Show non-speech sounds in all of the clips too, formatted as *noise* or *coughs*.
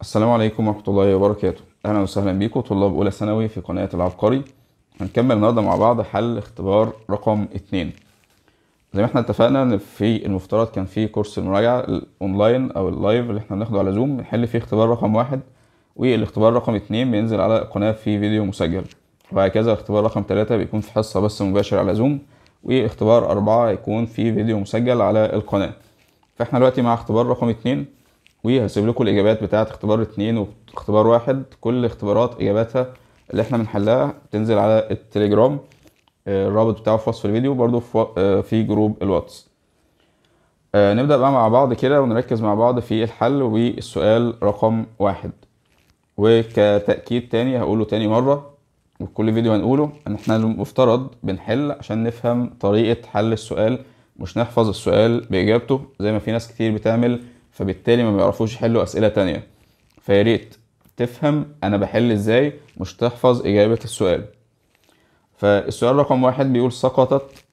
السلام عليكم ورحمة الله وبركاته أهلا وسهلا بيكم طلاب أولى ثانوي في قناة العبقري هنكمل النهاردة مع بعض حل اختبار رقم اتنين زي ما احنا اتفقنا ان في المفترض كان في كورس المراجعة الاونلاين او اللايف اللي احنا بناخده على زوم بنحل فيه اختبار رقم واحد والاختبار رقم اتنين بينزل على القناة في فيديو مسجل وبعد كذا اختبار رقم تلاتة بيكون في حصة بس مباشر على زوم واختبار أربعة يكون في فيديو مسجل على القناة فاحنا دلوقتي مع اختبار رقم اتنين وهسيب لكم الاجابات بتاعه اختبار اتنين واختبار واحد كل اختبارات اجاباتها اللي احنا بنحلها بتنزل على التليجرام آه، الرابط بتاعه في وصف الفيديو برضو آه، في جروب الواتس آه، نبدأ بقى مع بعض كده ونركز مع بعض في الحل والسؤال رقم واحد وكتأكيد تاني هقوله تاني مرة وكل فيديو هنقوله ان احنا المفترض بنحل عشان نفهم طريقة حل السؤال مش نحفظ السؤال بإجابته زي ما في ناس كتير بتعمل فبالتالي ما بيعرفوش يحلوا اسئله تانية فيا ريت تفهم انا بحل ازاي مش تحفظ اجابه السؤال فالسؤال رقم واحد بيقول سقطت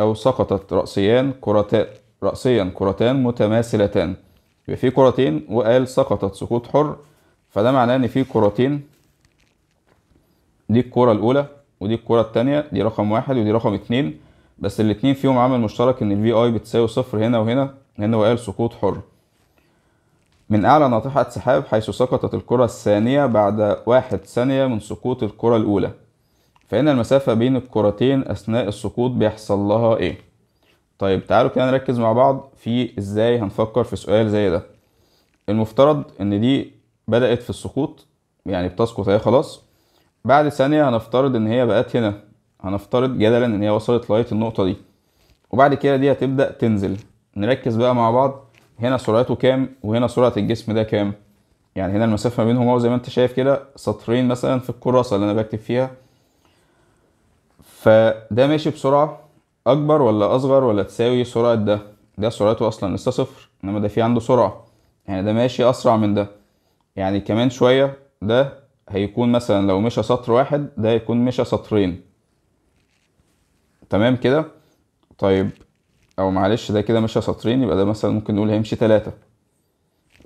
او سقطت راسيان كرتان راسيا كرتان متماثلتان يبقى في كرتين وقال سقطت سقوط حر فده معناه ان في كرتين دي الكره الاولى ودي الكره الثانيه دي رقم واحد ودي رقم اتنين بس الاتنين فيهم عامل مشترك ان الفي اي بتساوي صفر هنا وهنا هنا وقال سقوط حر من أعلى ناطحة سحاب حيث سقطت الكرة الثانية بعد واحد ثانية من سقوط الكرة الأولى فإن المسافة بين الكرتين أثناء السقوط بيحصل لها إيه؟ طيب تعالوا كده نركز مع بعض في إزاي هنفكر في سؤال زي ده المفترض إن دي بدأت في السقوط يعني بتسقط هي خلاص بعد ثانية هنفترض إن هي بقت هنا هنفترض جدلا إن هي وصلت لغاية النقطة دي وبعد كده دي هتبدأ تنزل نركز بقى مع بعض هنا سرعته كام وهنا سرعه الجسم ده كام يعني هنا المسافه ما بينهم اهو زي ما انت شايف كده سطرين مثلا في الكراسه اللي انا بكتب فيها فده ماشي بسرعه اكبر ولا اصغر ولا تساوي سرعه ده ده سرعته اصلا لسه صفر انما ده في عنده سرعه يعني ده ماشي اسرع من ده يعني كمان شويه ده هيكون مثلا لو مشى سطر واحد ده هيكون مشى سطرين تمام كده طيب او معلش ده كده مشى سطرين يبقى ده مثلا ممكن نقول هيمشي ثلاثة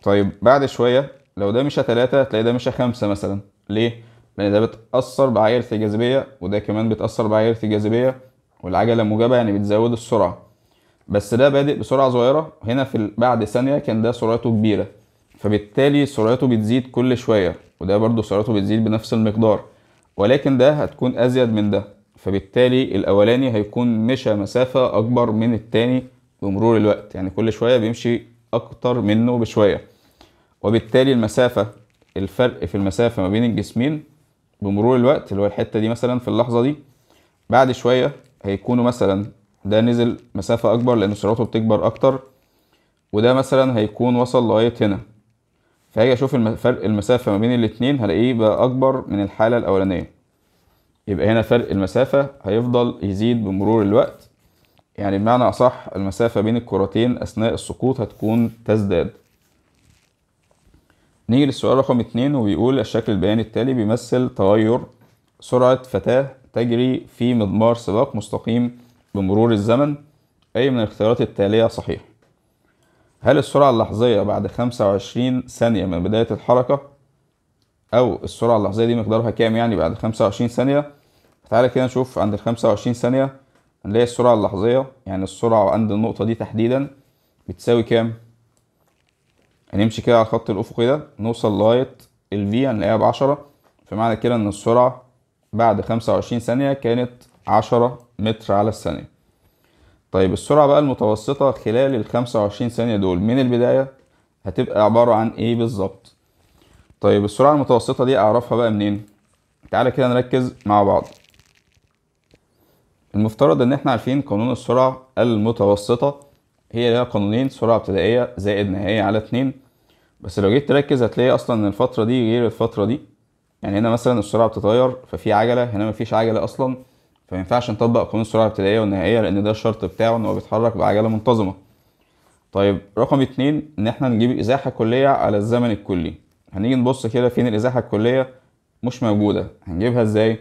طيب بعد شوية لو ده مشى ثلاثة هتلاقي ده مشى خمسة مثلا ليه؟ لأن ده بتأثر بعيلة الجاذبية وده كمان بتأثر بعيلة الجاذبية والعجلة موجبة يعني بتزود السرعة بس ده بادئ بسرعة صغيرة هنا في بعد ثانية كان ده سرعته كبيرة فبالتالي سرعته بتزيد كل شوية وده برضو سرعته بتزيد بنفس المقدار ولكن ده هتكون أزيد من ده فبالتالي الاولاني هيكون مشى مسافه اكبر من التاني بمرور الوقت يعني كل شويه بيمشي اكتر منه بشويه وبالتالي المسافه الفرق في المسافه ما بين الجسمين بمرور الوقت اللي هو الحته دي مثلا في اللحظه دي بعد شويه هيكونوا مثلا ده نزل مسافه اكبر لان سرعته بتكبر اكتر وده مثلا هيكون وصل لغايه هنا فهاجي اشوف فرق المسافه ما بين الاتنين هلاقيه بقى اكبر من الحاله الاولانيه يبقى هنا فرق المسافة هيفضل يزيد بمرور الوقت يعني بمعنى أصح المسافة بين الكرتين أثناء السقوط هتكون تزداد نيجي للسؤال رقم اتنين وبيقول الشكل البياني التالي بيمثل تغير سرعة فتاة تجري في مضمار سباق مستقيم بمرور الزمن أي من الاختيارات التالية صحيح هل السرعة اللحظية بعد خمسة وعشرين ثانية من بداية الحركة او السرعه اللحظيه دي مقدارها كام يعني بعد 25 ثانيه تعالى كده نشوف عند ال 25 ثانيه هنلاقي السرعه اللحظيه يعني السرعه عند النقطه دي تحديدا بتساوي كام هنمشي كده على الخط الافقي ده نوصل لغايه في هنلاقيها بعشرة فمعنى كده ان السرعه بعد 25 ثانيه كانت 10 متر على الثانيه طيب السرعه بقى المتوسطه خلال ال 25 ثانيه دول من البدايه هتبقى عباره عن ايه بالظبط طيب السرعة المتوسطة دي أعرفها بقى منين؟ تعالى كده نركز مع بعض المفترض إن احنا عارفين قانون السرعة المتوسطة هي ليها قانونين سرعة ابتدائية زائد نهائية على اتنين بس لو جيت تركز هتلاقي أصلا إن الفترة دي غير الفترة دي يعني هنا مثلا السرعة بتتغير ففي عجلة هنا مفيش عجلة أصلا فمينفعش نطبق قانون السرعة الابتدائية والنهائية لأن ده الشرط بتاعه إن هو بيتحرك بعجلة منتظمة طيب رقم اتنين إن احنا نجيب إزاحة كلية على الزمن الكلي هنيجي نبص كده فين الازاحه الكليه مش موجوده هنجيبها ازاي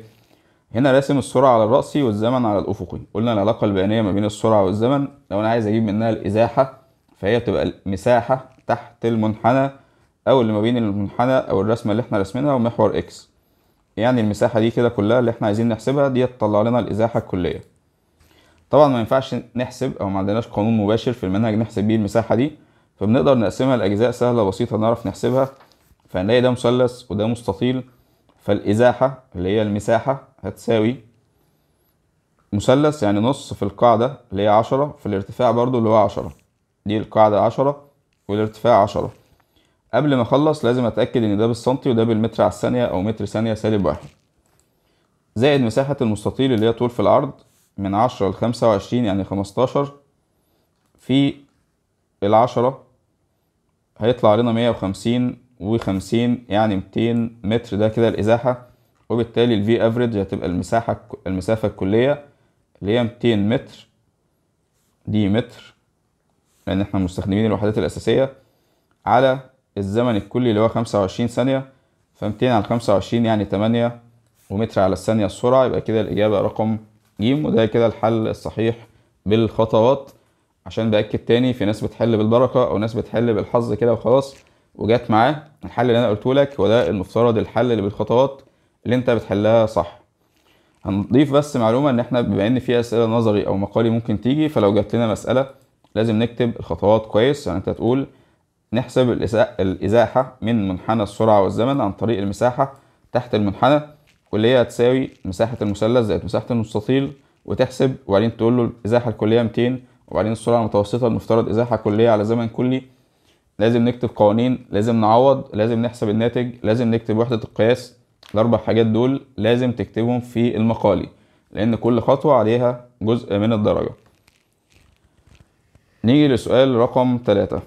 هنا راسم السرعه على الراسي والزمن على الافقي قلنا العلاقه البيانيه ما بين السرعه والزمن لو انا عايز اجيب منها الازاحه فهي بتبقى المساحه تحت المنحنى او اللي ما بين المنحنى او الرسمه اللي احنا راسمينها ومحور اكس يعني المساحه دي كده كلها اللي احنا عايزين نحسبها دي تطلع لنا الازاحه الكليه طبعا ما ينفعش نحسب او ما عندناش قانون مباشر في المنهج نحسب بيه المساحه دي فبنقدر نقسمها لاجزاء سهله بسيطه نعرف نحسبها فهنلاقي ده مثلث وده مستطيل فالإزاحة اللي هي المساحة هتساوي مثلث يعني نص في القاعدة اللي هي عشرة في الارتفاع برضو اللي هو عشرة دي القاعدة عشرة والارتفاع عشرة قبل ما اخلص لازم اتأكد ان ده بالسنتي وده بالمتر على الثانية او متر ثانية سالب واحد زائد مساحة المستطيل اللي هي طول في العرض من عشرة لخمسة وعشرين يعني خمستاشر في العشرة هيطلع لنا مية وخمسين وخمسين يعني ميتين متر ده كده الإزاحة وبالتالي الفي افريج هتبقى المساحة المسافة الكلية اللي هي ميتين متر دي متر لأن احنا مستخدمين الوحدات الأساسية على الزمن الكلي اللي هو خمسة وعشرين ثانية فميتين على خمسة وعشرين يعني تمانية ومتر على الثانية السرعة يبقى كده الإجابة رقم ج وده كده الحل الصحيح بالخطوات عشان بأكد تاني في ناس بتحل بالبركة أو ناس بتحل بالحظ كده وخلاص وجت معاه الحل اللي انا قلته لك هو ده المفترض الحل اللي بالخطوات اللي انت بتحلها صح هنضيف بس معلومه ان احنا بما ان في اسئله نظري او مقالي ممكن تيجي فلو جات لنا مساله لازم نكتب الخطوات كويس يعني انت تقول نحسب الازاحه من منحنى السرعه والزمن عن طريق المساحه تحت المنحنى واللي هي هتساوي مساحه المثلث زائد مساحه المستطيل وتحسب وبعدين تقول له الازاحه الكليه 200 وبعدين السرعه المتوسطه المفترض ازاحه كليه على زمن كلي لازم نكتب قوانين لازم نعوض لازم نحسب الناتج لازم نكتب وحدة القياس الأربع حاجات دول لازم تكتبهم في المقالي لأن كل خطوة عليها جزء من الدرجة نيجي لسؤال رقم ثلاثة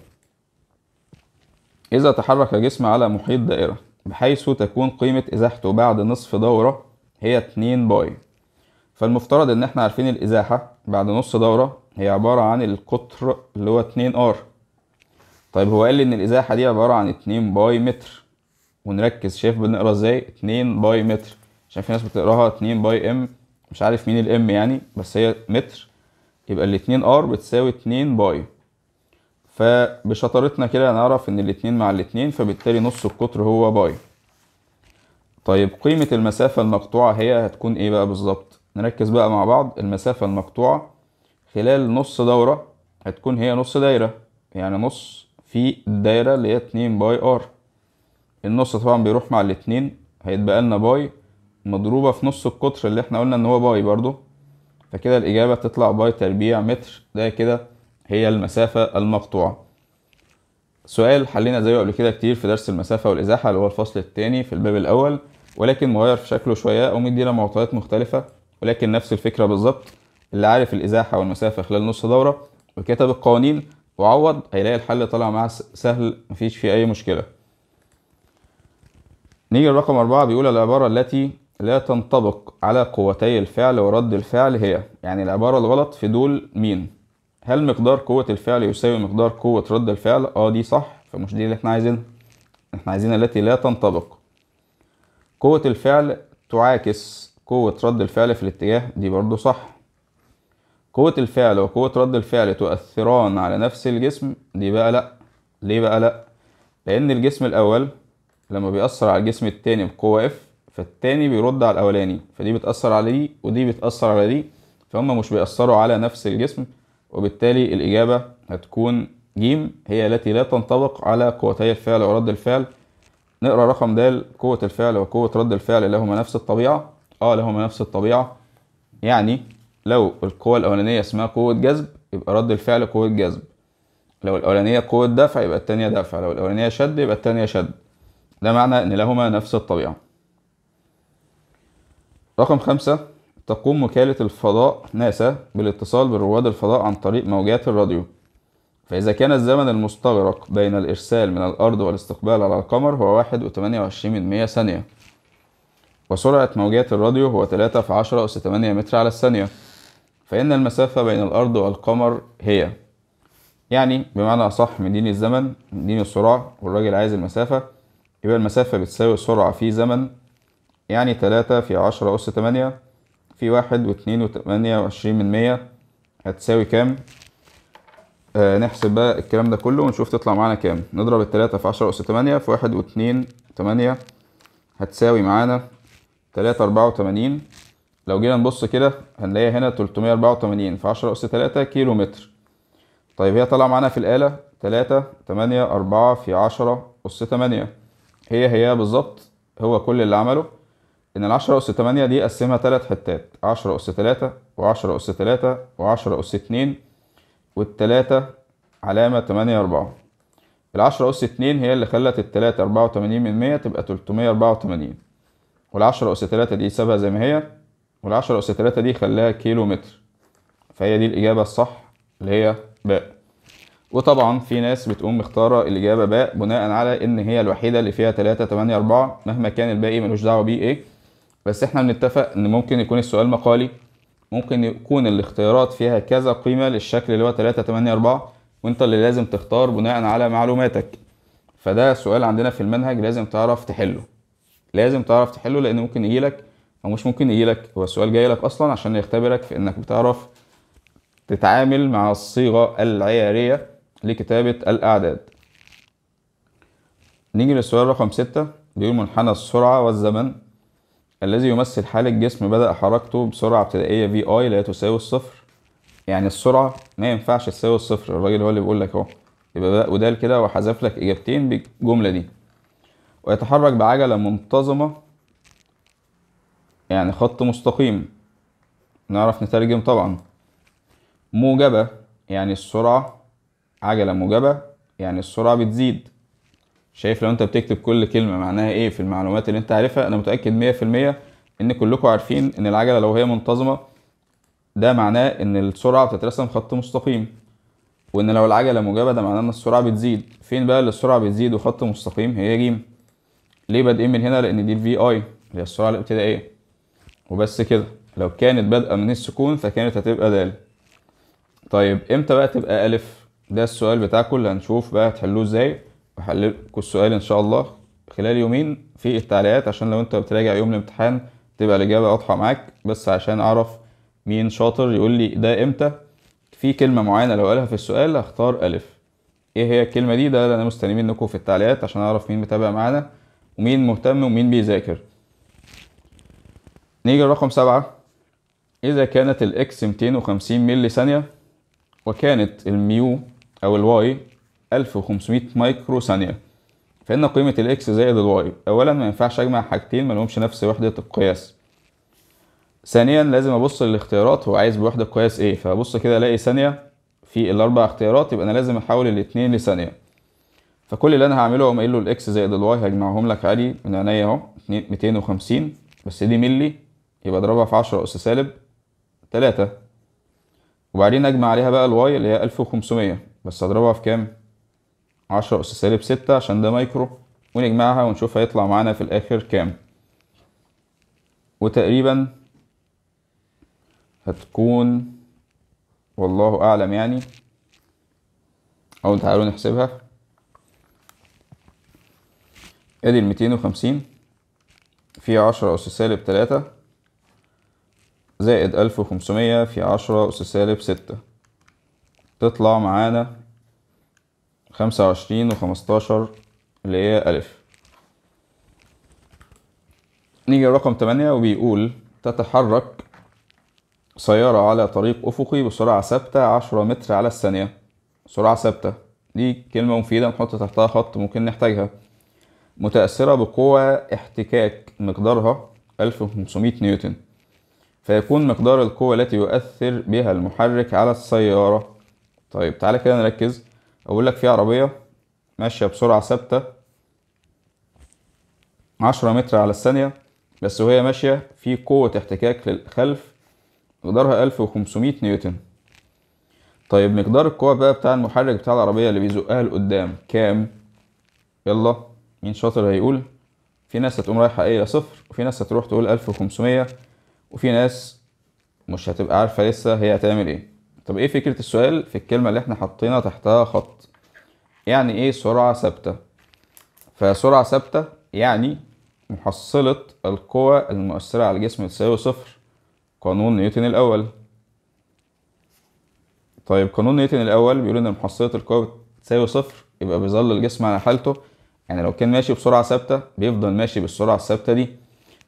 إذا تحرك جسم على محيط دائرة بحيث تكون قيمة إزاحته بعد نصف دورة هي 2 باي فالمفترض إن إحنا عارفين الإزاحة بعد نص دورة هي عبارة عن القطر اللي هو 2 ار طيب هو قال لي ان الازاحه دي عباره عن 2 باي متر ونركز شايف بنقرا ازاي 2 باي متر عشان في ناس بتقراها 2 باي ام مش عارف مين الام يعني بس هي متر يبقى الاتنين ار بتساوي 2 باي فبشطارتنا كده هنعرف ان الاتنين مع الاتنين فبالتالي نص القطر هو باي طيب قيمة المسافة المقطوعة هي هتكون ايه بقى بالظبط نركز بقى مع بعض المسافة المقطوعة خلال نص دورة هتكون هي نص دايرة يعني نص في الدايرة اللي هي اتنين باي ار النص طبعا بيروح مع الاتنين هيتبقى لنا باي مضروبة في نص القطر اللي احنا قلنا ان هو باي برضو فكده الإجابة تطلع باي تربيع متر ده كده هي المسافة المقطوعة سؤال حلينا زيه قبل كده كتير في درس المسافة والإزاحة اللي هو الفصل التاني في الباب الأول ولكن مغير في شكله شوية أو مدينا معطيات مختلفة ولكن نفس الفكرة بالظبط اللي عارف الإزاحة والمسافة خلال نص دورة وكتب القوانين وعوض هيلاقي الحل طالع معاه سهل مفيش فيه أي مشكلة نيجي لرقم أربعة بيقول العبارة التي لا تنطبق على قوتي الفعل ورد الفعل هي يعني العبارة الغلط في دول مين هل مقدار قوة الفعل يساوي مقدار قوة رد الفعل؟ اه دي صح فمش دي اللي احنا عايزينها احنا عايزين التي لا تنطبق قوة الفعل تعاكس قوة رد الفعل في الاتجاه دي برضو صح قوة الفعل وقوة رد الفعل تؤثران على نفس الجسم دي بقى لأ ليه بقى لأ لأن الجسم الأول لما بيأثر على الجسم التاني بقوة اف فالتاني بيرد على الأولاني فدي بتأثر على دي ودي بتأثر على دي فهم مش بيأثروا على نفس الجسم وبالتالي الإجابة هتكون ج هي التي لا تنطبق على قوتي الفعل ورد الفعل نقرا رقم د قوة الفعل وقوة رد الفعل لهما نفس الطبيعة اه لهما نفس الطبيعة يعني لو القوة الأولانية اسمها قوة جذب يبقى رد الفعل قوة جذب لو الأولانية قوة دفع يبقى التانية دفع لو الأولانية شد يبقى التانية شد ده معنى إن لهما نفس الطبيعة رقم خمسة تقوم وكالة الفضاء ناسا بالاتصال برواد الفضاء عن طريق موجات الراديو فإذا كان الزمن المستغرق بين الإرسال من الأرض والاستقبال على القمر هو واحد وتمانية وعشرين من مية ثانية وسرعة موجات الراديو هو تلاتة في عشرة أس تمانية متر على الثانية فإن المسافة بين الأرض والقمر هي يعني بمعنى أصح من دين الزمن من دين السرعة والراجل عايز المسافة يبقى المسافة بتساوي السرعة في زمن يعني تلاتة في عشرة أس تمانية في واحد واتنين وتمانية وعشرين من مية هتساوي كام؟ آه نحسب بقى الكلام ده كله ونشوف تطلع معانا كام نضرب التلاتة في عشرة أس تمانية في واحد واتنين تمانية هتساوي معانا تلاتة أربعة وتمانين لو جينا نبص كده هنلاقي هنا 384 في 10 أس 3 كيلو متر طيب هي طالعة معانا في الآلة 3 8 4 في 10 أس 8 هي هي بالظبط هو كل اللي عمله إن ال 10 أس 8 دي قسمها تلات حتات 10 أس 3 و10 أس 3 و10 أس 2 والتلاتة علامة 8 4 ال 10 أس 2 هي اللي خلت التلاتة أربعة وتمانين من 100 تبقى 384 وال 10 أس 3 دي سابها زي ما هي والعشرة أس تلاتة دي خلاها كيلو متر فهي دي الإجابة الصح اللي هي باء وطبعا في ناس بتقوم مختارة الإجابة باء بناء على إن هي الوحيدة اللي فيها تلاتة تمانية أربعة مهما كان الباقي ملوش دعوة بيه إيه بس إحنا بنتفق إن ممكن يكون السؤال مقالي ممكن يكون الاختيارات فيها كذا قيمة للشكل اللي هو تلاتة تمانية أربعة وإنت اللي لازم تختار بناء على معلوماتك فده سؤال عندنا في المنهج لازم تعرف تحله لازم تعرف تحله لأن ممكن يجيلك او مش ممكن يجي لك هو السؤال جاي لك اصلا عشان يختبرك في انك بتعرف تتعامل مع الصيغه العياريه لكتابه الاعداد نيجي للسؤال رقم ستة بيقول منحنى السرعة والزمن الذي يمثل حال الجسم بدأ حركته بسرعة ابتدائية في اي لا تساوي الصفر يعني السرعة ما ينفعش تساوي الصفر الراجل هو اللي بيقول لك اهو يبقى بقى ودال كده وحذف لك اجابتين بالجملة دي ويتحرك بعجلة منتظمة يعني خط مستقيم نعرف نترجم طبعا موجبة يعني السرعة عجلة موجبة يعني السرعة بتزيد شايف لو انت بتكتب كل كلمة معناها ايه في المعلومات اللي انت عارفها انا متأكد مية في المية ان كلكم عارفين ان العجلة لو هي منتظمة ده معناه ان السرعة بتترسم خط مستقيم وان لو العجلة موجبة ده معناه ان السرعة بتزيد فين بقى اللي السرعة بتزيد وخط مستقيم هي جيم ليه بادئين من هنا لان دي الفي اي اللي هي السرعة الابتدائية وبس كده لو كانت بادئه من السكون فكانت هتبقى د طيب امتى بقى تبقى الف ده السؤال بتاعكم اللي هنشوف بقى هتحلوه ازاي وهحللكم السؤال ان شاء الله خلال يومين في التعليقات عشان لو انت بتراجع يوم الامتحان تبقى الاجابه واضحه معاك بس عشان اعرف مين شاطر يقول لي ده امتى في كلمه معينه لو قالها في السؤال هختار الف ايه هي الكلمه دي ده اللي انا مستني منكم في التعليقات عشان اعرف مين متابع معانا ومين مهتم ومين بيذاكر نيجي لرقم سبعة إذا كانت الإكس 250 ملي ثانية وكانت الميو أو الواي 1500 مايكرو ثانية فإن قيمة الإكس زائد الواي أولا ما ينفعش أجمع حاجتين ملهمش نفس وحدة القياس ثانيا لازم أبص للاختيارات هو عايز بوحدة قياس إيه فأبص كده ألاقي ثانية في الأربع اختيارات يبقى أنا لازم أحول الاتنين لثانية فكل اللي أنا هعمله هو قايل له الإكس زائد الواي هجمعهم لك عادي من عينيا أهو 250 بس دي ملي يبقى اضربها في 10 أس سالب 3 وبعدين أجمع عليها بقى الواي اللي هي 1500 بس اضربها في كام؟ 10 أس سالب 6 عشان ده مايكرو ونجمعها ونشوف هيطلع معانا في الآخر كام وتقريبا هتكون والله أعلم يعني أو تعالوا نحسبها ادي الميتين وخمسين في عشرة أس سالب تلاتة زائد ألف وخمسمية في عشرة أس سالب ستة تطلع معانا خمسة وعشرين وخمستاشر اللي هي ألف نيجي لرقم تمانية وبيقول تتحرك سيارة على طريق أفقي بسرعة ثابتة عشرة متر على الثانية سرعة ثابتة دي كلمة مفيدة نحط تحتها خط ممكن نحتاجها متأثرة بقوة احتكاك مقدارها ألف وخمسمية نيوتن فيكون مقدار القوة التي يؤثر بها المحرك على السيارة طيب تعالى كده نركز أقول لك في عربية ماشية بسرعة ثابتة عشرة متر على الثانية بس وهي ماشية في قوة احتكاك للخلف مقدارها ألف وخمسمية نيوتن طيب مقدار القوة بقى بتاع المحرك بتاع العربية اللي بيزقها لقدام كام؟ يلا مين شاطر هيقول؟ في ناس هتقوم رايحة إيه صفر وفي ناس هتروح تقول ألف وخمسمية وفي ناس مش هتبقى عارفه لسه هي هتعمل ايه طب ايه فكره السؤال في الكلمه اللي احنا حطينا تحتها خط يعني ايه سرعه ثابته فسرعه ثابته يعني محصله القوى المؤثره على الجسم تساوي صفر قانون نيوتن الاول طيب قانون نيوتن الاول بيقول ان محصله القوى تساوي صفر يبقى بيظل الجسم على حالته يعني لو كان ماشي بسرعه ثابته بيفضل ماشي بالسرعه الثابته دي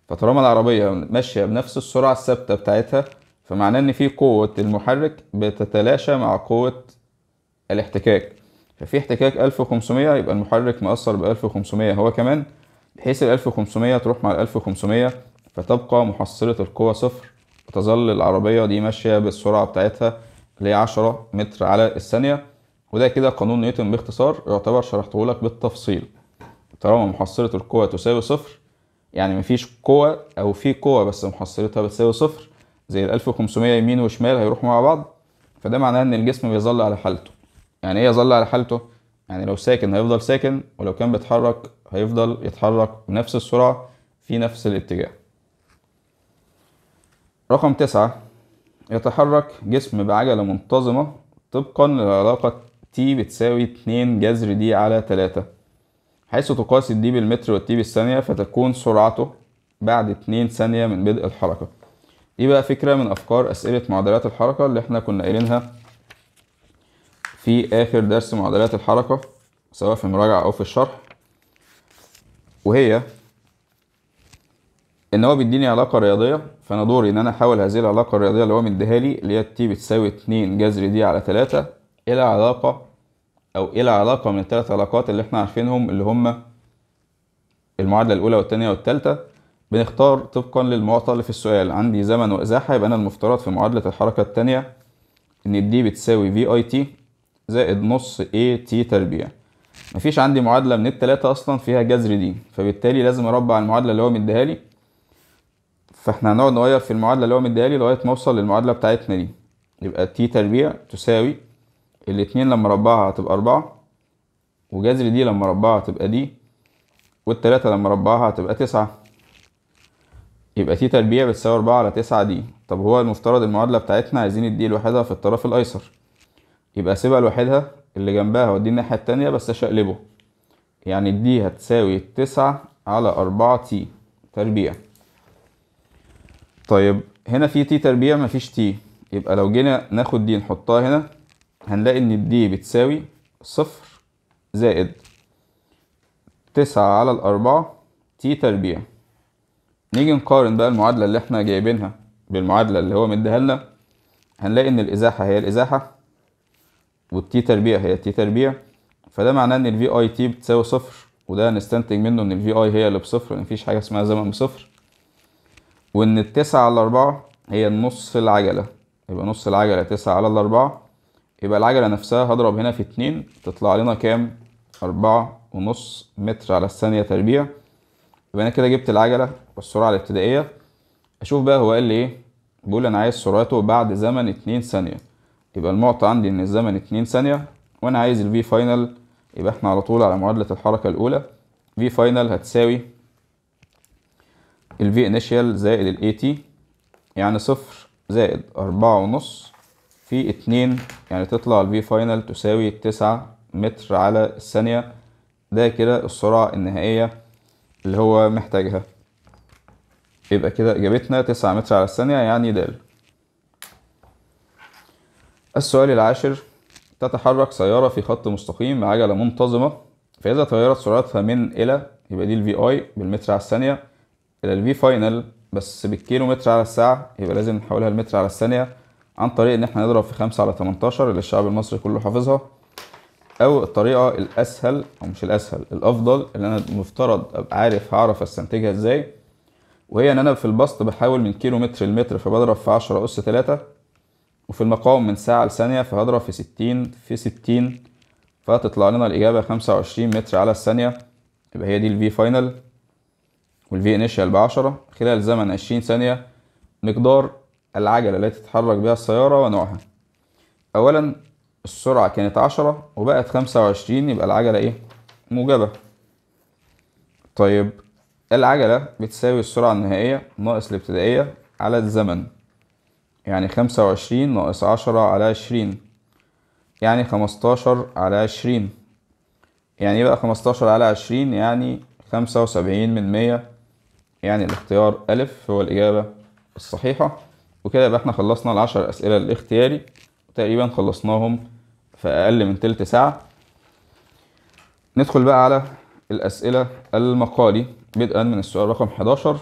فطالما العربية ماشية بنفس السرعة الثابتة بتاعتها فمعناه ان في قوة المحرك بتتلاشى مع قوة الاحتكاك ففي احتكاك 1500 يبقى المحرك مأثر ب 1500 هو كمان بحيث ال 1500 تروح مع ال 1500 فتبقى محصلة القوة صفر وتظل العربية دي ماشية بالسرعة بتاعتها اللي هي 10 متر على الثانية وده كده قانون نيوتن باختصار يعتبر شرحته لك بالتفصيل طالما محصلة القوة تساوي صفر يعني مفيش قوة أو في قوة بس محصلتها بتساوي صفر زي الألف 1500 يمين وشمال هيروحوا مع بعض فده معناه إن الجسم بيظل على حالته يعني إيه يظل على حالته؟ يعني لو ساكن هيفضل ساكن ولو كان بيتحرك هيفضل يتحرك بنفس السرعة في نفس الاتجاه رقم تسعة يتحرك جسم بعجلة منتظمة طبقا للعلاقة T بتساوي اتنين جذر دي على تلاتة حيث تقاس الدي بالمتر والتي بالثانية فتكون سرعته بعد 2 ثانية من بدء الحركة دي بقى فكرة من أفكار أسئلة معادلات الحركة اللي احنا كنا قايلينها في آخر درس معادلات الحركة سواء في المراجعة أو في الشرح وهي ان هو بيديني علاقه رياضيه فانا دوري ان انا احول هذه العلاقه الرياضيه اللي هو مديها لي اللي هي تي بتساوي 2 جذر دي على 3 الى علاقه او ايه العلاقه من الثلاث علاقات اللي احنا عارفينهم اللي هم المعادله الاولى والتانية والتالتة بنختار طبقا للمعطى اللي في السؤال عندي زمن وازاحه يبقى انا المفترض في معادله الحركه التانية ان دي بتساوي في اي تي زائد نص اي تي تربيع مفيش عندي معادله من التلاتة اصلا فيها جذر دي فبالتالي لازم اربع المعادله اللي هو مديها لي فاحنا هنقعد نغير في المعادله اللي هو مديها لي لغايه ما اوصل للمعادله بتاعتنا دي يبقى تي تربيع تساوي الاتنين لما اربعها هتبقى أربعة وجذر دي لما اربعها هتبقى دي والتلاتة لما اربعها هتبقى تسعة يبقى تي تربيع بتساوي أربعة على تسعة دي طب هو المفترض المعادلة بتاعتنا عايزين الدي لوحدها في الطرف الأيسر يبقى سيبها لوحدها اللي جنبها وأديه الناحية التانية بس أشقلبه يعني الدي هتساوي تسعة على أربعة تي تربيع طيب هنا في تي تربيع مفيش تي يبقى لو جينا ناخد دي نحطها هنا هنلاقي ان دي بتساوي صفر زائد تسعة على الأربعة تي تربيع نيجي نقارن بقى المعادلة اللي احنا جايبينها بالمعادلة اللي هو مديها لنا هنلاقي ان الإزاحة هي الإزاحة والتي تربيع هي التي تربيع فده معناه ان الفي اي تي بتساوي صفر وده هنستنتج منه ان الفي اي هي اللي بصفر مفيش حاجة اسمها زمن بصفر وان التسعة على الأربعة هي نص العجلة يبقى نص العجلة تسعة على الأربعة يبقى العجلة نفسها هضرب هنا في اتنين تطلع لنا كام أربعة ونص متر على الثانية تربيع يبقى أنا كده جبت العجلة والسرعة الابتدائية أشوف بقى هو قال لي إيه بيقول أنا عايز سرعته بعد زمن اتنين ثانية يبقى المعطى عندي إن الزمن اتنين ثانية وأنا عايز الفي فاينل يبقى إحنا على طول على معادلة الحركة الأولى في فاينل هتساوي الفي انيشال زائد الاي تي يعني صفر زائد أربعة ونص في اتنين يعني تطلع V فاينل تساوي تسعة متر على الثانية ده كده السرعة النهائية اللي هو محتاجها يبقى كده إجابتنا تسعة متر على الثانية يعني دال السؤال العاشر تتحرك سيارة في خط مستقيم بعجلة منتظمة فإذا تغيرت سرعتها من إلى يبقى دي الفي اي بالمتر على الثانية إلى الفي فاينل بس بالكيلو متر على الساعة يبقى لازم نحولها لمتر على الثانية عن طريق ان احنا نضرب في 5 على 18 اللي الشعب المصري كله حافظها او الطريقه الاسهل او مش الاسهل الافضل اللي انا المفترض ابقى عارف هعرف استنتجها ازاي وهي ان انا في البسط بحاول من كيلو متر لمتر فبضرب في 10 اس 3 وفي المقاوم من ساعه لثانيه فهضرب في 60 في 60 فهتطلع لنا الاجابه 25 متر على الثانيه يبقى هي دي الفي فاينل والفي انيشال ب 10 خلال زمن 20 ثانيه مقدار العجلة التي تتحرك بها السيارة ونوعها أولا السرعة كانت عشرة وبقت خمسة وعشرين يبقى العجلة إيه موجبة طيب العجلة بتساوي السرعة النهائية ناقص الابتدائية على الزمن يعني خمسة وعشرين ناقص عشرة على عشرين يعني خمستاشر على عشرين يعني بقى خمستاشر على عشرين يعني خمسة وسبعين من مية يعني الاختيار ألف هو الإجابة الصحيحة وكده يبقى احنا خلصنا العشر اسئله الاختياري تقريبا خلصناهم في اقل من تلت ساعه ندخل بقى على الاسئله المقالي بدءا من السؤال رقم 11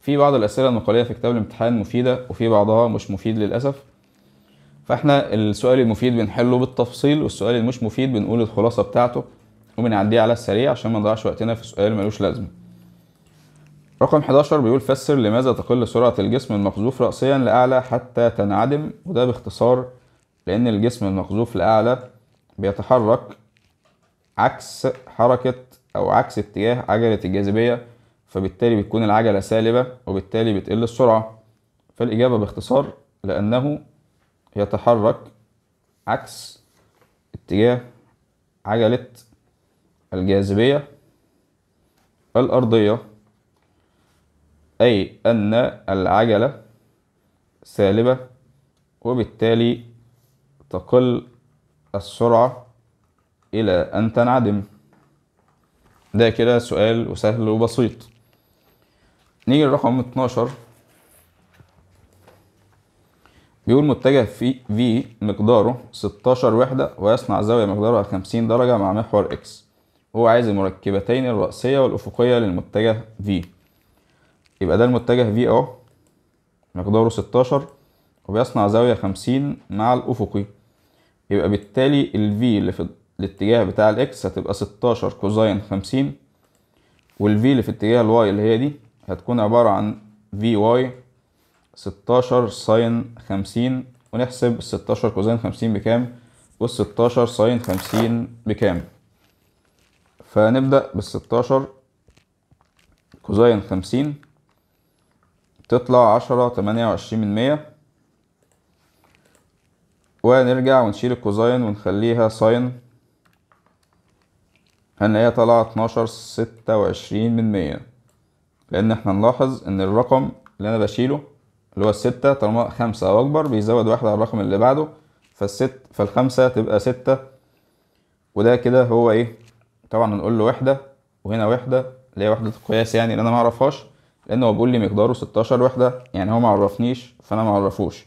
في بعض الاسئله المقاليه في كتاب الامتحان مفيده وفي بعضها مش مفيد للاسف فاحنا السؤال المفيد بنحله بالتفصيل والسؤال المش مفيد بنقول الخلاصه بتاعته وبنعديه على السريع عشان ما نضيعش وقتنا في سؤال ملوش لازمه رقم 11 بيقول فسر لماذا تقل سرعة الجسم المقذوف رأسيا لأعلى حتى تنعدم وده باختصار لأن الجسم المقذوف لأعلى بيتحرك عكس حركة أو عكس اتجاه عجلة الجاذبية فبالتالي بتكون العجلة سالبة وبالتالي بتقل السرعة فالإجابة باختصار لأنه يتحرك عكس اتجاه عجلة الجاذبية الأرضية أي أن العجلة سالبة وبالتالي تقل السرعة إلى أن تنعدم ده كده سؤال وسهل وبسيط نيجي لرقم 12 بيقول متجه في V مقداره 16 وحدة ويصنع زاوية مقدارها 50 درجة مع محور X هو عايز المركبتين الرأسية والأفقية للمتجه V يبقى ده المتجه في اهو مقداره 16 وبيصنع زاوية 50 مع الأفقي يبقى بالتالي ال V اللي في الاتجاه بتاع الإكس هتبقى 16 كوزين 50 وال V اللي في اتجاه الواي اللي هي دي هتكون عبارة عن VY 16 ساين 50 ونحسب 16 كوزين 50 بكام وال 16 ساين 50 بكام فنبدأ بال 16 كوزين 50 تطلع عشرة تمانية وعشرين من مية ونرجع ونشيل الكوزاين ونخليها ساين هنلاقيها طالعة اتناشر ستة وعشرين من مية لأن احنا نلاحظ إن الرقم اللي أنا بشيله اللي هو الستة طالما خمسة أو أكبر بيزود واحد على الرقم اللي بعده فالست فالخمسة تبقى ستة وده كده هو إيه طبعا هنقول له وحدة وهنا وحدة اللي هي وحدة القياس يعني اللي أنا معرفهاش لان هو بيقول لي مقداره 16 وحده يعني هو ما عرفنيش فانا ما اعرفوش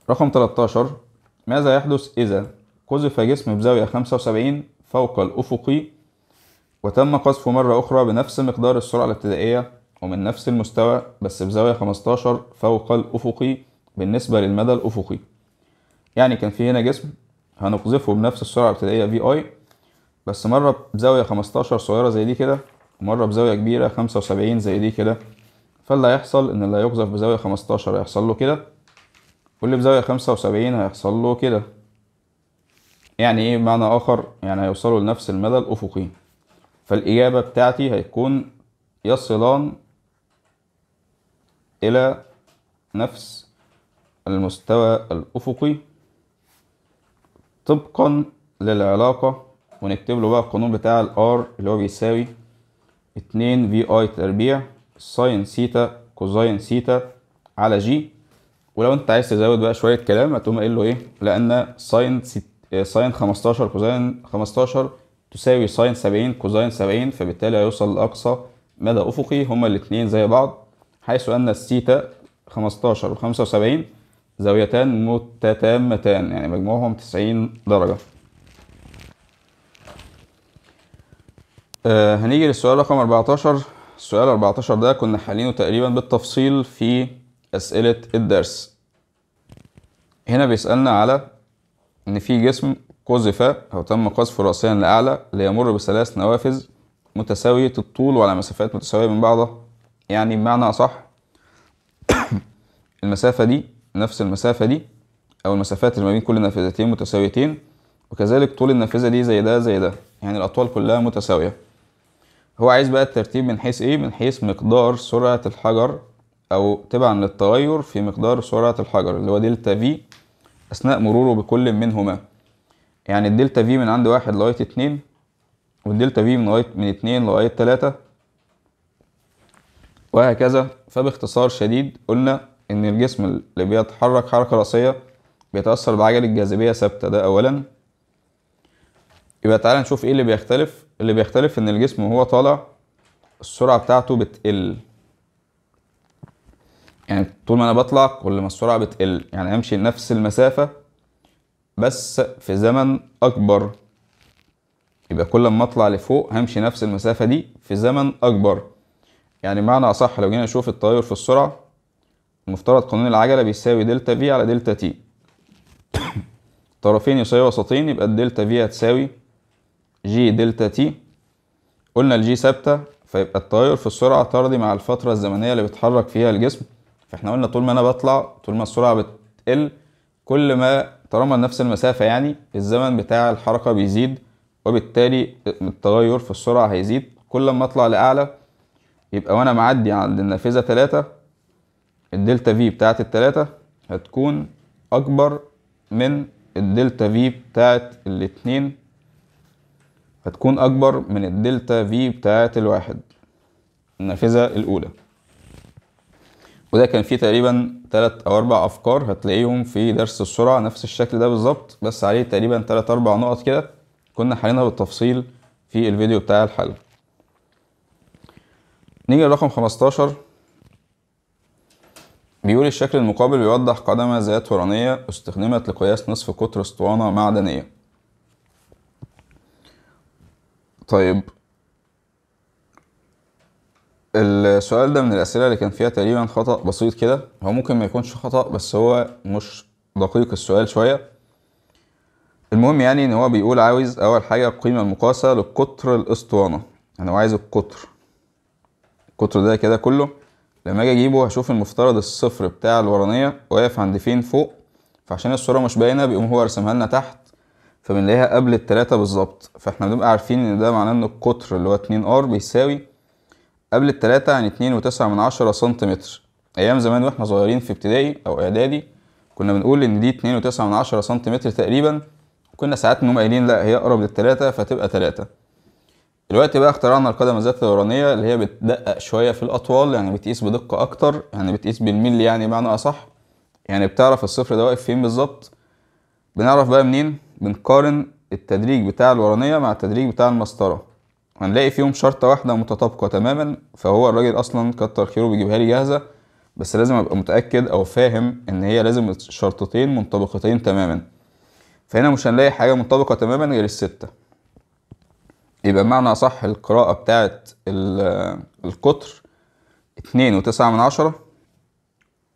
*coughs* رقم 13 ماذا يحدث اذا قذف جسم بزاويه 75 فوق الافقي وتم قذفه مره اخرى بنفس مقدار السرعه الابتدائيه ومن نفس المستوى بس بزاويه 15 فوق الافقي بالنسبه للمدى الافقي يعني كان في هنا جسم هنقذفه بنفس السرعه الابتدائيه في اي بس مرة بزاوية 15 صغيرة زي دي كده ومرة بزاوية كبيرة 75 زي دي كده فاللي هيحصل ان اللي هيقذف بزاوية 15 هيحصل له كده واللي بزاوية 75 هيحصل له كده يعني ايه بمعنى اخر يعني هيوصلوا لنفس المدى الافقي فالاجابة بتاعتي هيكون يصلان الى نفس المستوى الافقي طبقا للعلاقة ونكتب له بقى القانون بتاع R اللي هو بيساوي اتنين في اي تربيع ساين سيتا كوزاين سيتا على جي ولو انت عايز تزود بقى شويه كلام هتقوم قايل له ايه لان ساين ست... ساين آه، خمستاشر كوزاين خمستاشر تساوي ساين سبعين كوزاين سبعين فبالتالي هيوصل لاقصى مدى افقي هما الاتنين زي بعض حيث ان السيتا خمستاشر وخمسة وسبعين زاويتان متتامتان يعني مجموعهم تسعين درجه آه هنيجي للسؤال رقم 14 السؤال 14 ده كنا حالينه تقريبا بالتفصيل في أسئلة الدرس هنا بيسألنا على إن في جسم قذف أو تم قذفه رأسيا لأعلى ليمر بثلاث نوافذ متساوية الطول وعلى مسافات متساوية من بعضها يعني بمعنى أصح *coughs* المسافة دي نفس المسافة دي أو المسافات اللي ما بين كل نافذتين متساويتين وكذلك طول النافذة دي زي ده زي ده يعني الأطوال كلها متساوية هو عايز بقى الترتيب من حيث ايه من حيث مقدار سرعة الحجر او تبعا للتغير في مقدار سرعة الحجر اللي هو دلتا في اثناء مروره بكل منهما يعني الدلتا في من عند واحد لغاية اتنين والدلتا في من لغاية من اتنين لغاية تلاتة وهكذا فباختصار شديد قلنا ان الجسم اللي بيتحرك حركة راسية بيتأثر بعجل الجاذبية ثابتة ده اولا يبقى تعالى نشوف ايه اللي بيختلف اللي بيختلف ان الجسم وهو طالع السرعه بتاعته بتقل يعني طول ما انا بطلع كل ما السرعه بتقل يعني امشي نفس المسافه بس في زمن اكبر يبقى كل ما اطلع لفوق همشي نفس المسافه دي في زمن اكبر يعني معنى اصح لو جينا نشوف التغير في السرعه المفترض قانون العجله بيساوي دلتا في على دلتا تي *coughs* طرفين يساوي وسطين يبقى الدلتا في هتساوي جي دلتا تي قلنا الجي ثابتة فيبقى التغير في السرعة طردي مع الفترة الزمنية اللي بيتحرك فيها الجسم فاحنا قلنا طول ما انا بطلع طول ما السرعة بتقل كل ما طالما نفس المسافة يعني الزمن بتاع الحركة بيزيد وبالتالي التغير في السرعة هيزيد كل ما اطلع لأعلى يبقى وانا معدي عند النافذة تلاتة الدلتا في بتاعت التلاتة هتكون أكبر من الدلتا في بتاعت الاتنين هتكون أكبر من الدلتا في بتاعت الواحد النافذة الأولى وده كان فيه تقريبا تلات أو أربع أفكار هتلاقيهم في درس السرعة نفس الشكل ده بالظبط بس عليه تقريبا تلات أربع نقط كده كنا حلينها بالتفصيل في الفيديو بتاع الحل نيجي لرقم 15 بيقول الشكل المقابل بيوضح قدمة ذات ورانية استخدمت لقياس نصف قطر اسطوانة معدنية طيب السؤال ده من الأسئلة اللي كان فيها تقريبا خطأ بسيط كده هو ممكن ما يكونش خطأ بس هو مش دقيق السؤال شوية المهم يعني ان هو بيقول عاوز اول حاجة القيمة المقاسة لقطر الاسطوانة انا يعني عايز القطر القطر ده كده كله لما اجي اجيبه هشوف المفترض الصفر بتاع الورانية واقف عند فين فوق فعشان الصورة مش باينة بيقوم هو رسمها لنا تحت فبنلاقيها قبل التلاتة بالظبط فاحنا بنبقى عارفين ان ده معناه ان القطر اللي هو اتنين ار بيساوي قبل التلاتة يعني اتنين وتسعة من عشرة سنتيمتر ايام زمان واحنا صغيرين في ابتدائي او اعدادي كنا بنقول ان دي اتنين وتسعة من عشرة سنتيمتر تقريبا كنا ساعات نقوم قايلين لا هي اقرب للتلاتة فتبقى تلاتة دلوقتي بقى اخترعنا القدم الذات الدورانية اللي هي بتدقق شوية في الأطوال يعني بتقيس بدقة أكتر يعني بتقيس بالملي يعني بمعنى أصح يعني بتعرف الصفر ده واقف فين بالظبط بنعرف بقى منين بنقارن التدريج بتاع الورانية مع التدريج بتاع المسطرة هنلاقي فيهم شرطة واحدة متطابقة تماما فهو الراجل أصلا كتر خيره بيجيبها لي جاهزة بس لازم أبقى متأكد أو فاهم إن هي لازم الشرطتين منطبقتين تماما فهنا مش هنلاقي حاجة منطبقة تماما غير الستة يبقى معنى صح القراءة بتاعت القطر اتنين وتسعة من عشرة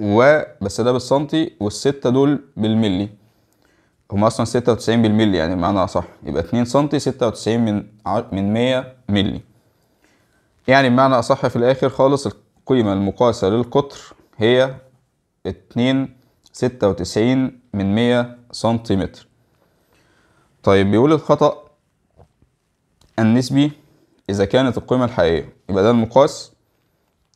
و بس ده بالسنتي والستة دول بالملي هما اصلا ستة وتسعين بالملي يعني بمعنى صح يبقى اتنين سنتي ستة وتسعين من ع... من مية ملي يعني بمعنى اصح في الاخر خالص القيمة المقاسة للقطر هي اتنين ستة وتسعين من مية سنتيمتر طيب بيقول الخطأ النسبي إذا كانت القيمة الحقيقية يبقى ده المقاس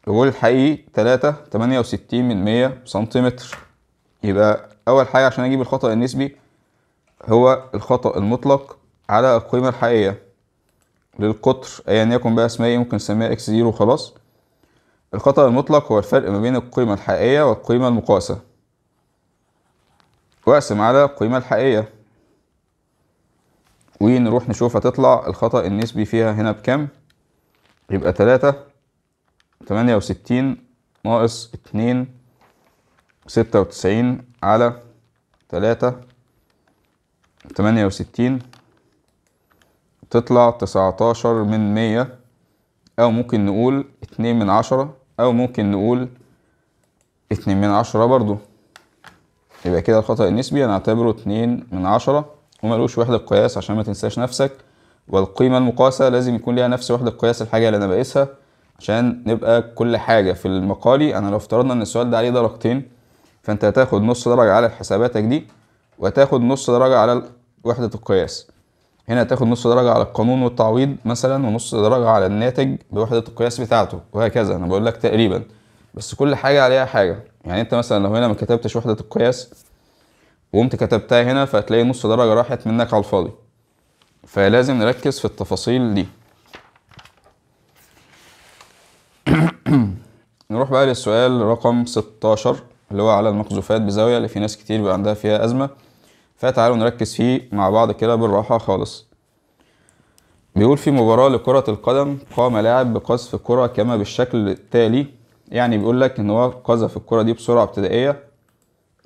يقول الحقيقي تلاتة تمانية وستين من مية سنتيمتر يبقى أول حاجة عشان أجيب الخطأ النسبي هو الخطأ المطلق على القيمة الحقيقية للقطر أيا يعني يكن بقى اسمها إيه، ممكن نسميها اكس زيرو وخلاص الخطأ المطلق هو الفرق ما بين القيمة الحقيقية والقيمة المقاسة وأقسم على القيمة الحقيقية ونروح نشوف هتطلع الخطأ النسبي فيها هنا بكام يبقى تلاتة تمانية وستين ناقص اتنين ستة وتسعين على تلاتة تمانية وستين تطلع تسعتاشر من مية أو ممكن نقول اتنين من عشرة أو ممكن نقول اتنين من عشرة برضو يبقى كده الخطأ النسبي هنعتبره اتنين من عشرة وملوش وحدة قياس عشان ما تنساش نفسك والقيمة المقاسة لازم يكون ليها نفس وحدة قياس الحاجة اللي أنا بقيسها عشان نبقى كل حاجة في المقالي أنا لو افترضنا إن السؤال ده عليه درجتين فأنت هتاخد نص درجة على حساباتك دي وهتاخد نص درجة على وحدة القياس هنا هتاخد نص درجة على القانون والتعويض مثلا ونص درجة على الناتج بوحدة القياس بتاعته وهكذا أنا بقول لك تقريبا بس كل حاجة عليها حاجة يعني أنت مثلا لو هنا ما كتبتش وحدة القياس وقمت كتبتها هنا فهتلاقي نص درجة راحت منك على الفاضي فلازم نركز في التفاصيل دي *coughs* نروح بقى للسؤال رقم 16 اللي هو على المقذوفات بزاوية اللي في ناس كتير بقى عندها فيها أزمة فتعالوا نركز فيه مع بعض كده بالراحة خالص بيقول في مباراة لكرة القدم قام لاعب بقذف كرة كما بالشكل التالي يعني بيقول لك ان هو قذف الكرة دي بسرعة ابتدائية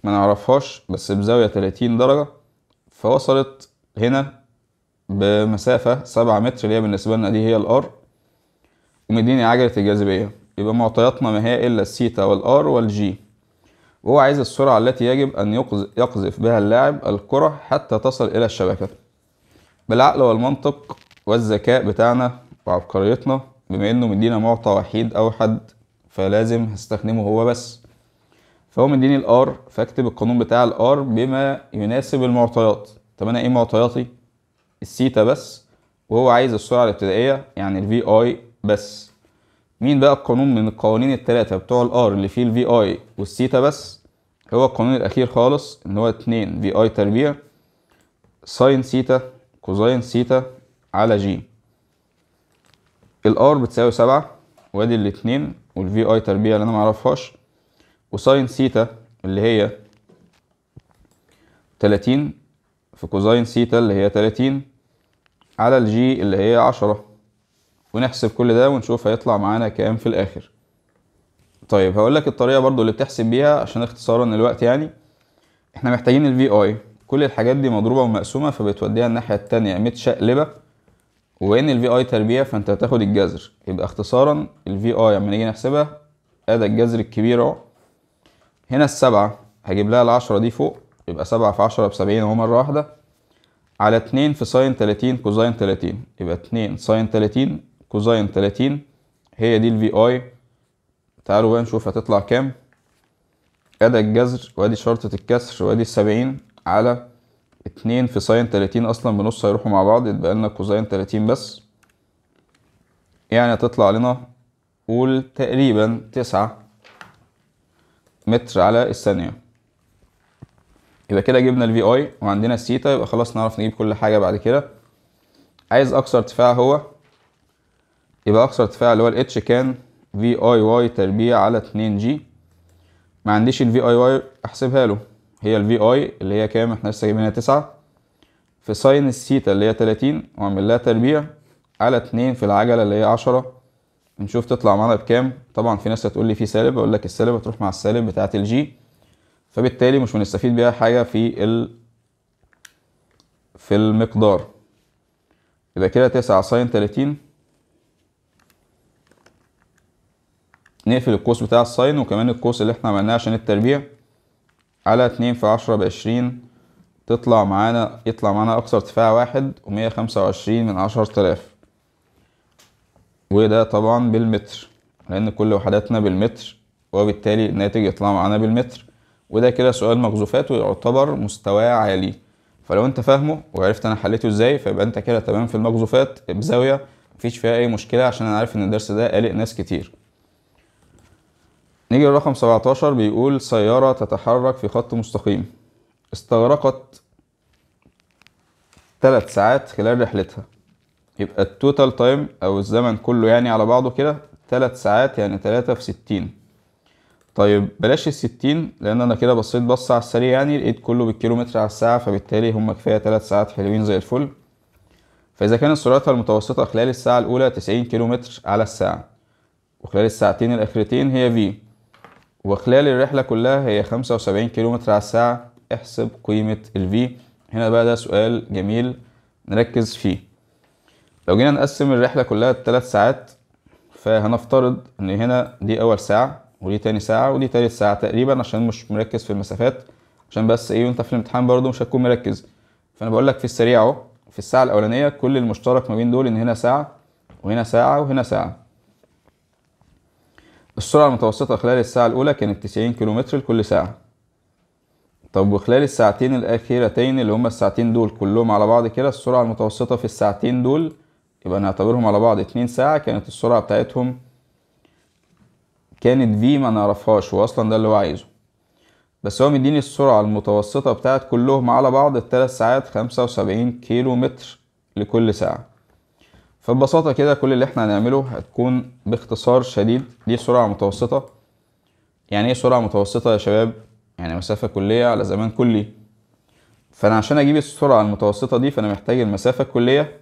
ما نعرفهاش بس بزاوية 30 درجة فوصلت هنا بمسافة 7 متر اللي هي بالنسبة لنا دي هي الار ومديني عجلة الجاذبية يبقى معطياتنا ما هي الا السيتا والار والجي وهو عايز السرعة التي يجب أن يقذف بها اللاعب الكرة حتى تصل إلى الشبكة بالعقل والمنطق والذكاء بتاعنا وعبقريتنا بما إنه مدينا معطى وحيد أو حد فلازم هستخدمه هو بس فهو مديني الار فاكتب القانون بتاع الار بما يناسب المعطيات طب انا ايه معطياتي السيتا بس وهو عايز السرعه الابتدائيه يعني الفي اي بس مين بقى القانون من القوانين التلاتة بتوع الار اللي فيه الفي اي والثيتا بس هو القانون الاخير خالص ان هو اتنين في اي تربيع ساين ثيتا كوزاين ثيتا على جي الار بتساوي سبعة وادي الاتنين والفي اي تربيع اللي انا معرفهاش وساين ثيتا اللي هي تلاتين في كوزاين ثيتا اللي هي تلاتين على الجي اللي هي عشرة ونحسب كل ده ونشوف هيطلع معانا كام في الاخر طيب هقول لك الطريقه برضو اللي بتحسب بيها عشان اختصارا الوقت يعني احنا محتاجين الفي اي كل الحاجات دي مضروبه ومقسومه فبتوديها الناحيه التانية يعني متشقلبه وان الفي اي تربيع فانت هتاخد الجذر يبقى اختصارا الفي اي لما نيجي نحسبها ادي الجذر الكبير اهو هنا السبعة هجيب لها العشرة دي فوق يبقى سبعة في عشرة بسبعين اهو مرة واحدة على اتنين في ساين تلاتين كوزاين تلاتين يبقى اتنين ساين تلاتين كوزاين 30 هي دي الفي اي تعالوا بقى نشوف هتطلع كام ادي الجذر وادي شرطة الكسر وادي السبعين على اتنين في ساين تلاتين اصلا بنص هيروحوا مع بعض يتبقى لنا كوزاين تلاتين بس يعني هتطلع لنا قول تقريبا تسعة متر على الثانية يبقى كده جبنا الفي اي وعندنا السيتا يبقى خلاص نعرف نجيب كل حاجة بعد كده عايز اقصى ارتفاع هو يبقى اقصى ارتفاع اللي هو الاتش كان في اي واي تربيع على 2 جي ما عنديش ال في اي واي احسبها له هي ال في اي اللي هي كام احنا لسه جايبينها 9 في ساين الثيتا اللي هي 30 واعمل لها تربيع على 2 في العجله اللي هي 10 نشوف تطلع معانا بكام طبعا في ناس هتقول لي في سالب اقول لك السالب هتروح مع السالب بتاعه الجي فبالتالي مش هنستفيد بيها حاجه في ال في المقدار يبقى كده 9 ساين 30 نقفل الكوس بتاع الساين وكمان الكوس اللي احنا عملناه عشان التربيع على اتنين في عشرة بعشرين تطلع معانا يطلع معانا أقصى ارتفاع واحد ومية خمسة وعشرين من عشرة آلاف وده طبعا بالمتر لأن كل وحداتنا بالمتر وبالتالي الناتج يطلع معانا بالمتر وده كده سؤال مقذوفات ويعتبر مستواه عالي فلو انت فاهمه وعرفت انا حليته ازاي فيبقى انت كده تمام في المقذوفات بزاويه مفيش فيها اي مشكله عشان انا عارف ان الدرس ده قلق ناس كتير نيجي لرقم 17 بيقول سيارة تتحرك في خط مستقيم استغرقت ثلاث ساعات خلال رحلتها يبقى التوتال تايم او الزمن كله يعني على بعضه كده ثلاث ساعات يعني ثلاثة في ستين طيب بلاش الستين لان انا كده بصيت بص على السريع يعني لقيت كله بالكيلومتر على الساعة فبالتالي هم كفاية ثلاث ساعات حلوين زي الفل فاذا كانت سرعتها المتوسطة خلال الساعة الاولى تسعين كيلومتر على الساعة وخلال الساعتين الاخرتين هي في وخلال الرحلة كلها هي 75 كيلومتر على الساعة احسب قيمة ال V هنا بقى ده سؤال جميل نركز فيه لو جينا نقسم الرحلة كلها لثلاث ساعات فهنفترض ان هنا دي اول ساعة ودي تاني ساعة ودي تالت ساعة تقريبا عشان مش مركز في المسافات عشان بس ايه وانت في الامتحان برضه مش هتكون مركز فانا بقول لك في السريع اهو في الساعة الاولانية كل المشترك ما بين دول ان هنا ساعة وهنا ساعة وهنا ساعة السرعة المتوسطة خلال الساعة الأولى كانت 90 كيلومتر لكل ساعة طب وخلال الساعتين الأخيرتين اللي هما الساعتين دول كلهم على بعض كده السرعة المتوسطة في الساعتين دول يبقى نعتبرهم على بعض اتنين ساعة كانت السرعة بتاعتهم كانت في ما نعرفهاش وأصلا ده اللي هو عايزه بس هو مديني السرعة المتوسطة بتاعت كلهم على بعض التلات ساعات خمسة وسبعين كيلو متر لكل ساعة فببساطة كده كل اللي احنا هنعمله هتكون باختصار شديد دي سرعة متوسطة يعني ايه سرعة متوسطة يا شباب؟ يعني مسافة كلية على زمان كلي فأنا عشان أجيب السرعة المتوسطة دي فأنا محتاج المسافة الكلية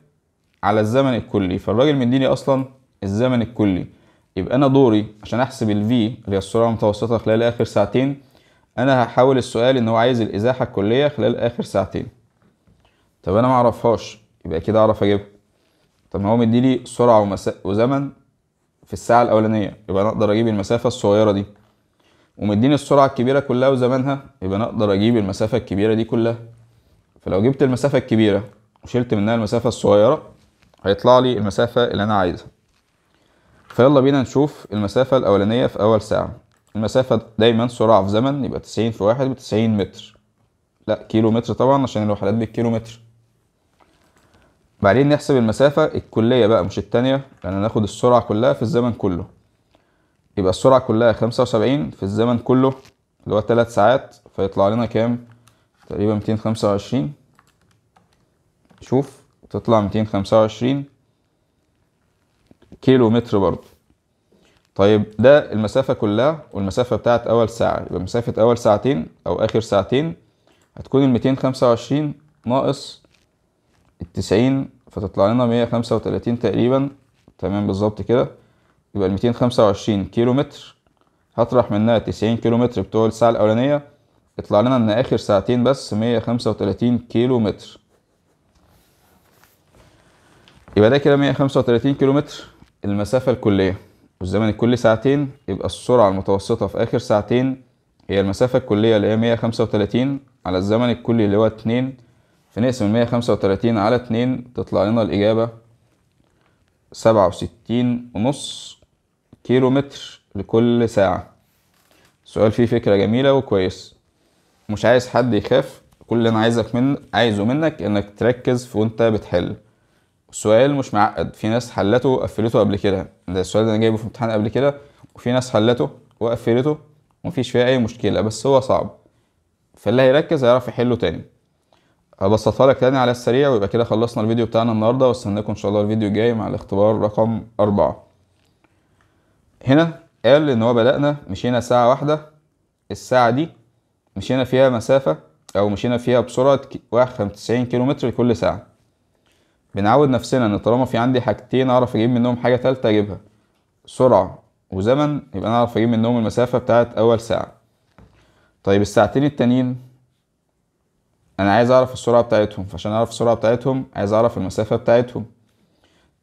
على الزمن الكلي فالراجل مديني أصلا الزمن الكلي يبقى أنا دوري عشان أحسب ال v اللي هي السرعة المتوسطة خلال آخر ساعتين أنا هحاول السؤال إن هو عايز الإزاحة الكلية خلال آخر ساعتين طب أنا معرفهاش يبقى كده أعرف أجيبها طب ما هو مديلي سرعة ومسا... وزمن في الساعة الأولانية يبقى أنا أقدر أجيب المسافة الصغيرة دي ومديني السرعة الكبيرة كلها وزمنها يبقى أنا أقدر أجيب المسافة الكبيرة دي كلها فلو جبت المسافة الكبيرة وشلت منها المسافة الصغيرة هيطلع لي المسافة اللي أنا عايزها فيلا بينا نشوف المسافة الأولانية في أول ساعة المسافة دايما سرعة في زمن يبقى تسعين في واحد بتسعين متر لا كيلو متر طبعا عشان الوحدات بالكيلو متر بعدين نحسب المسافة الكلية بقى مش التانية يعني هناخد السرعة كلها في الزمن كله يبقى السرعة كلها خمسة وسبعين في الزمن كله اللي هو تلات ساعات فيطلع لنا كام تقريبا ميتين خمسة وعشرين شوف تطلع ميتين خمسة وعشرين كيلو متر برضه طيب ده المسافة كلها والمسافة بتاعت أول ساعة يبقى مسافة أول ساعتين أو آخر ساعتين هتكون الميتين خمسة وعشرين ناقص التسعين فتطلع لنا مية خمسة وتلاتين تقريبا تمام بالظبط كده يبقى الميتين خمسة وعشرين كيلو متر هطرح منها تسعين كيلو متر بتوع الساعة الأولانية يطلع لنا إن آخر ساعتين بس مية خمسة وتلاتين كيلو متر يبقى ده كده مية خمسة وتلاتين كيلو متر المسافة الكلية والزمن الكلي ساعتين يبقى السرعة المتوسطة في آخر ساعتين هي المسافة الكلية اللي هي مية خمسة وتلاتين على الزمن الكلي اللي هو اتنين فنقسم المية خمسة وتلاتين على اتنين تطلع لنا الإجابة سبعة وستين ونص كيلو متر لكل ساعة السؤال فيه فكرة جميلة وكويس مش عايز حد يخاف كل اللي أنا عايزك من عايزه منك إنك تركز في وأنت بتحل السؤال مش معقد في ناس حلته وقفلته قبل كده ده السؤال ده أنا جايبه في امتحان قبل كده وفي ناس حلته وقفلته ومفيش فيها أي مشكلة بس هو صعب فاللي هيركز هيعرف يحله تاني هبسطها لك تاني يعني على السريع ويبقى كده خلصنا الفيديو بتاعنا النهارده واستناكم ان شاء الله الفيديو الجاي مع الاختبار رقم أربعة هنا قال ان هو بدأنا مشينا ساعة واحدة الساعة دي مشينا فيها مسافة او مشينا فيها بسرعة وتسعين كيلو متر لكل ساعة بنعود نفسنا ان طالما في عندي حاجتين اعرف اجيب منهم حاجة تالتة اجيبها سرعة وزمن يبقى انا اعرف اجيب منهم المسافة بتاعت اول ساعة طيب الساعتين التانيين انا عايز اعرف السرعه بتاعتهم فعشان اعرف السرعه بتاعتهم عايز اعرف المسافه بتاعتهم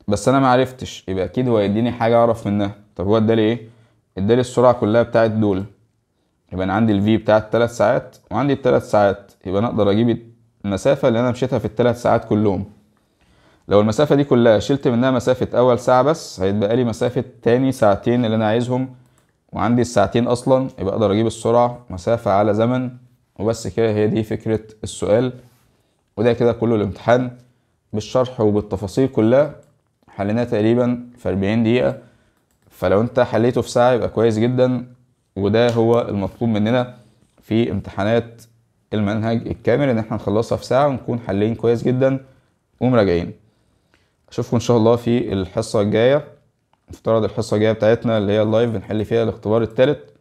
بس انا ما عرفتش يبقى اكيد هو هيديني حاجه اعرف منها طب هو ادالي ايه ادالي السرعه كلها بتاعت دول يبقى انا عندي الفي بتاعت 3 ساعات وعندي ال3 ساعات يبقى انا اقدر اجيب المسافه اللي انا مشيتها في ال3 ساعات كلهم لو المسافه دي كلها شلت منها مسافه اول ساعه بس هيتبقى لي مسافه تاني ساعتين اللي انا عايزهم وعندي الساعتين اصلا يبقى اقدر اجيب السرعه مسافه على زمن وبس كده هي دي فكرة السؤال وده كده كله الامتحان بالشرح وبالتفاصيل كلها حليناه تقريبا في 40 دقيقة فلو انت حليته في ساعة يبقى كويس جدا وده هو المطلوب مننا في امتحانات المنهج الكامل ان احنا نخلصها في ساعة ونكون حلين كويس جدا ومراجعين اشوفكم ان شاء الله في الحصة الجاية افترض الحصة الجاية بتاعتنا اللي هي اللايف بنحل فيها الاختبار التالت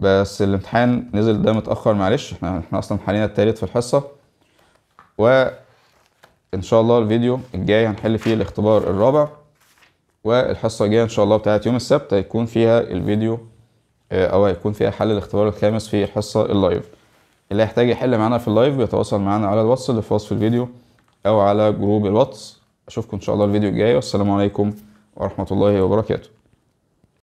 بس الامتحان نزل ده متاخر معلش احنا احنا اصلا حاليا التالت في الحصه و ان شاء الله الفيديو الجاي هنحل فيه الاختبار الرابع والحصه الجايه ان شاء الله بتاعت يوم السبت هيكون فيها الفيديو آه، او هيكون فيها حل الاختبار الخامس في الحصه اللايف اللي هيحتاج يحل معانا في اللايف بيتواصل معانا على الواتس اللي في وصف الفيديو او على جروب الواتس اشوفكم ان شاء الله الفيديو الجاي والسلام عليكم ورحمه الله وبركاته